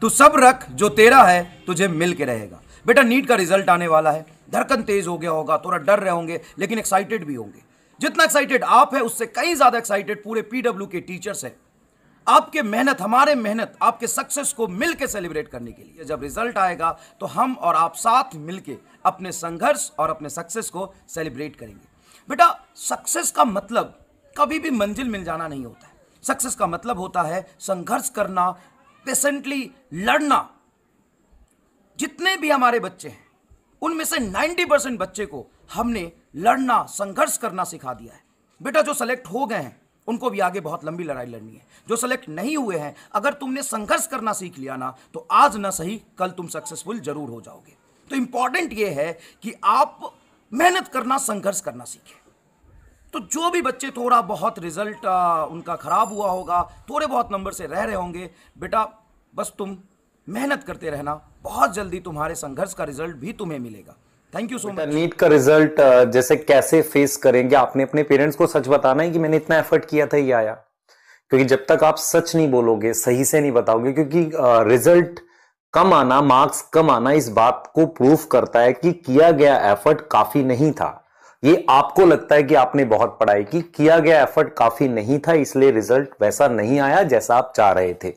तू सब रख जो तेरा है तुझे मिल के रहेगा बेटा नीट का रिजल्ट आने वाला है धड़कन तेज हो गया होगा थोड़ा डर रहे होंगे लेकिन एक्साइटेड भी होंगे जितना एक्साइटेड आप है उससे कहीं ज़्यादा एक्साइटेड पूरे पीडब्ल्यू के टीचर्स हैं आपके मेहनत हमारे मेहनत आपके सक्सेस को मिलकर सेलिब्रेट करने के लिए जब रिजल्ट आएगा तो हम और आप साथ मिलकर अपने संघर्ष और अपने सक्सेस को सेलिब्रेट करेंगे बेटा सक्सेस का मतलब कभी भी मंजिल मिल जाना नहीं होता है सक्सेस का मतलब होता है संघर्ष करना पेशेंटली लड़ना जितने भी हमारे बच्चे हैं उनमें से 90 परसेंट बच्चे को हमने लड़ना संघर्ष करना सिखा दिया है बेटा जो सेलेक्ट हो गए हैं उनको भी आगे बहुत लंबी लड़ाई लड़नी है जो सेलेक्ट नहीं हुए हैं अगर तुमने संघर्ष करना सीख लिया ना तो आज ना सही कल तुम सक्सेसफुल जरूर हो जाओगे तो इंपॉर्टेंट ये है कि आप मेहनत करना संघर्ष करना सीखें तो जो भी बच्चे थोड़ा बहुत रिज़ल्ट उनका ख़राब हुआ होगा थोड़े बहुत नंबर से रह रहे होंगे बेटा बस तुम मेहनत करते रहना बहुत जल्दी तुम्हारे संघर्ष का रिजल्ट भी तुम्हें मिलेगा thank you so much NEET का रिजल्ट जैसे कैसे फेस करेंगे आपने अपने पेरेंट्स को सच बताना है कि मैंने इतना एफर्ट किया था ये आया क्योंकि जब तक आप सच नहीं बोलोगे सही से नहीं बताओगे क्योंकि रिजल्ट कम आना मार्क्स कम आना इस बात को प्रूफ करता है कि किया गया एफर्ट काफी नहीं था ये आपको लगता है कि आपने बहुत पढ़ाई की किया गया एफर्ट काफी नहीं था इसलिए रिजल्ट वैसा नहीं आया जैसा आप चाह रहे थे